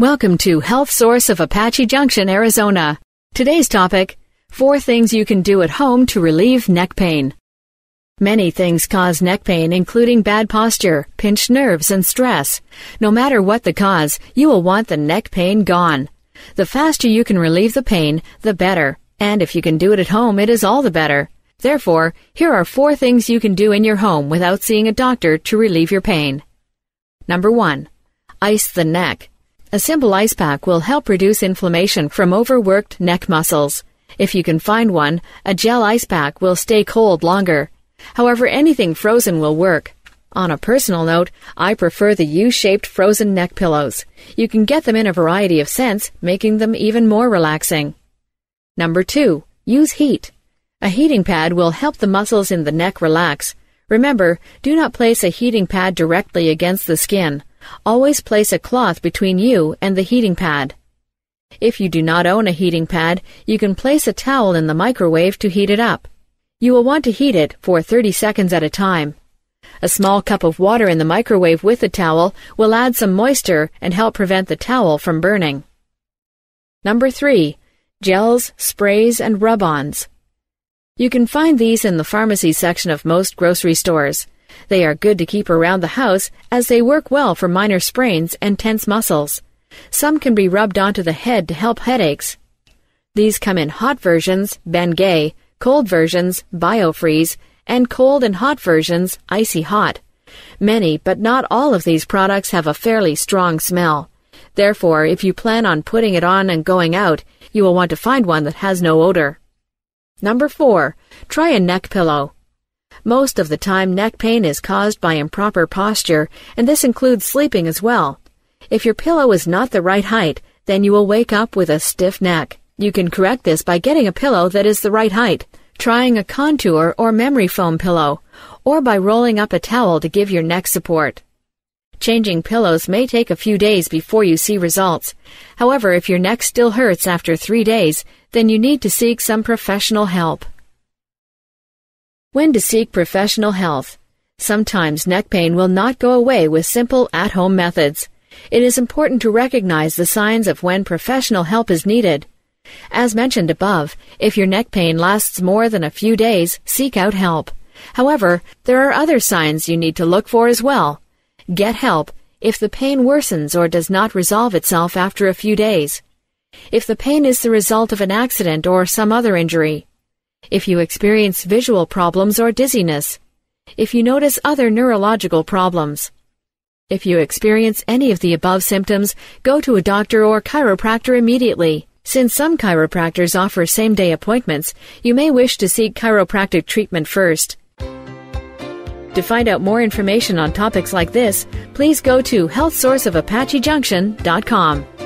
Welcome to Health Source of Apache Junction, Arizona. Today's topic Four things you can do at home to relieve neck pain. Many things cause neck pain, including bad posture, pinched nerves, and stress. No matter what the cause, you will want the neck pain gone. The faster you can relieve the pain, the better. And if you can do it at home, it is all the better. Therefore, here are four things you can do in your home without seeing a doctor to relieve your pain. Number one, ice the neck. A simple ice pack will help reduce inflammation from overworked neck muscles. If you can find one, a gel ice pack will stay cold longer. However, anything frozen will work. On a personal note, I prefer the U-shaped frozen neck pillows. You can get them in a variety of scents, making them even more relaxing. Number 2. Use heat. A heating pad will help the muscles in the neck relax. Remember, do not place a heating pad directly against the skin always place a cloth between you and the heating pad. If you do not own a heating pad, you can place a towel in the microwave to heat it up. You will want to heat it for 30 seconds at a time. A small cup of water in the microwave with the towel will add some moisture and help prevent the towel from burning. Number 3. Gels, sprays, and rub-ons. You can find these in the pharmacy section of most grocery stores. They are good to keep around the house as they work well for minor sprains and tense muscles. Some can be rubbed onto the head to help headaches. These come in hot versions, Bengay, cold versions, BioFreeze, and cold and hot versions, Icy Hot. Many, but not all of these products have a fairly strong smell. Therefore, if you plan on putting it on and going out, you will want to find one that has no odor. Number 4. Try a neck pillow. Most of the time, neck pain is caused by improper posture, and this includes sleeping as well. If your pillow is not the right height, then you will wake up with a stiff neck. You can correct this by getting a pillow that is the right height, trying a contour or memory foam pillow, or by rolling up a towel to give your neck support. Changing pillows may take a few days before you see results. However, if your neck still hurts after three days, then you need to seek some professional help. When to seek professional health. Sometimes neck pain will not go away with simple at home methods. It is important to recognize the signs of when professional help is needed. As mentioned above, if your neck pain lasts more than a few days, seek out help. However, there are other signs you need to look for as well. Get help if the pain worsens or does not resolve itself after a few days. If the pain is the result of an accident or some other injury if you experience visual problems or dizziness, if you notice other neurological problems. If you experience any of the above symptoms, go to a doctor or chiropractor immediately. Since some chiropractors offer same day appointments, you may wish to seek chiropractic treatment first. To find out more information on topics like this, please go to healthsourceofapacheJunction.com.